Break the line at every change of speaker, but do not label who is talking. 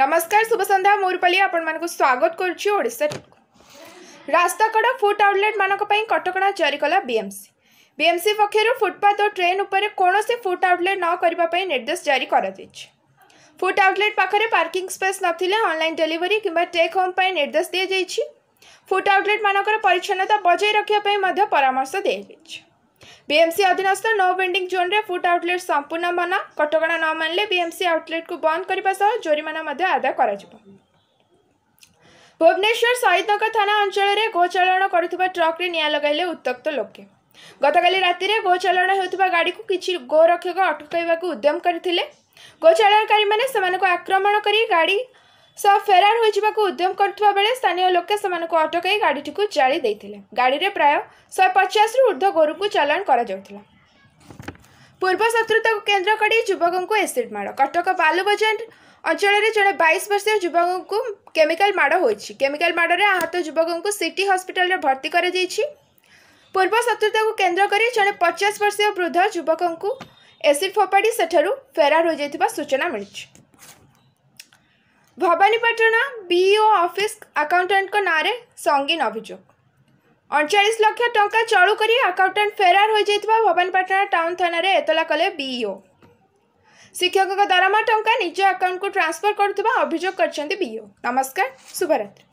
ନମସ୍କାର ଶୁଭ ସନ୍ଧ୍ୟା ମୁଁ ରୂପାଲି ଆପଣମାନଙ୍କୁ ସ୍ୱାଗତ କରୁଛି ଓଡ଼ିଶା ରାସ୍ତାକଡ଼ ଫୁଡ୍ ଆଉଟଲେଟ୍ମାନଙ୍କ ପାଇଁ କଟକଣା ଜାରି କଲା ବିଏମ୍ସି ବିଏମ୍ସି ପକ୍ଷରୁ ଫୁଟପାଥ୍ ଓ ଟ୍ରେନ୍ ଉପରେ କୌଣସି ଫୁଡ୍ ଆଉଟଲେଟ୍ ନ କରିବା ପାଇଁ ନିର୍ଦ୍ଦେଶ ଜାରି କରାଯାଇଛି ଫୁଡ୍ ଆଉଟଲେଟ୍ ପାଖରେ ପାର୍କିଂ ସ୍ପେସ୍ ନଥିଲେ ଅନଲାଇନ୍ ଡେଲିଭରି କିମ୍ବା ଟେକ୍ ହୋମ୍ ପାଇଁ ନିର୍ଦ୍ଦେଶ ଦିଆଯାଇଛି ଫୁଡ୍ ଆଉଟଲେଟ୍ମାନଙ୍କର ପରିଚ୍ଛନ୍ନତା ବଜାୟ ରଖିବା ପାଇଁ ମଧ୍ୟ ପରାମର୍ଶ ଦିଆଯାଇଛି બીએમસી અધીનસ્થ ନୋ વેଣ୍ଡିଂ ଜୋନ୍ରେ ଫୁଡ୍ ଆଉଟଲେଟ୍ ସମ୍ପୂର୍ଣ୍ଣ ମନା କଟକଣା ନ ମାନିଲେ ବିଏମ୍ସି ଆଉଟଲେଟ୍କୁ ବନ୍ଦ କରିବା ସହ ଜୋରିମାନା ମଧ୍ୟ ଆଦାୟ କରାଯିବ ଭୁବନେଶ୍ୱର ଶହୀଦନଗର ଥାନା ଅଞ୍ଚଳରେ ଗୋଚାଳନ କରୁଥିବା ଟ୍ରକ୍ରେ ନିଆଁ ଲଗାଇଲେ ଉତ୍ତ୍ୟକ୍ତ ଲୋକେ ଗତକାଲି ରାତିରେ ଗୋଚାଳନ ହେଉଥିବା ଗାଡ଼ିକୁ କିଛି ଗୋରକ୍ଷକ ଅଟକାଇବାକୁ ଉଦ୍ୟମ କରିଥିଲେ ଗୋଚାଳନକାରୀମାନେ ସେମାନଙ୍କୁ ଆକ୍ରମଣ କରି ଗାଡ଼ି सह फेरार उद्यम कर स्थानीय लोके अटक गाड़ी जाली गाड़ी में प्राय शहे पचास रु ऊर्ध गोर को चलाण कर पूर्व शत्रुता को केन्द्र कर युवकों एसीड माड़ कटक बालुबजार अंचल जो बैश वर्ष युवक को केमिकाल माड़ हो केमिकाल माड़े आहत युवक को सिटी हस्पिटाल भर्ती कर पूर्व शत्रुता को केन्द्र कर जे पचास वर्ष वृद्ध युवक को एसीड फोपाड़ी सेठ फेरार हो सूचना मिली ভবানীপাটনা বিইও অফিস আকাউন্টান্ট নাঁরে সঙ্গীন অভিযোগ অণচাশ লক্ষ টঙ্কা চলু করে আকাউন্টান্ট ফেরার হয়ে যাই ভবানীপাটনা টাউন থানার এতলা কলে বিইও শিক্ষক দরমা টঙ্কা নিজ আকাউন্টকু ট্রান্সফর করুবা অভিযোগ করছেন বিইও নমস্কার শুভরাত্রি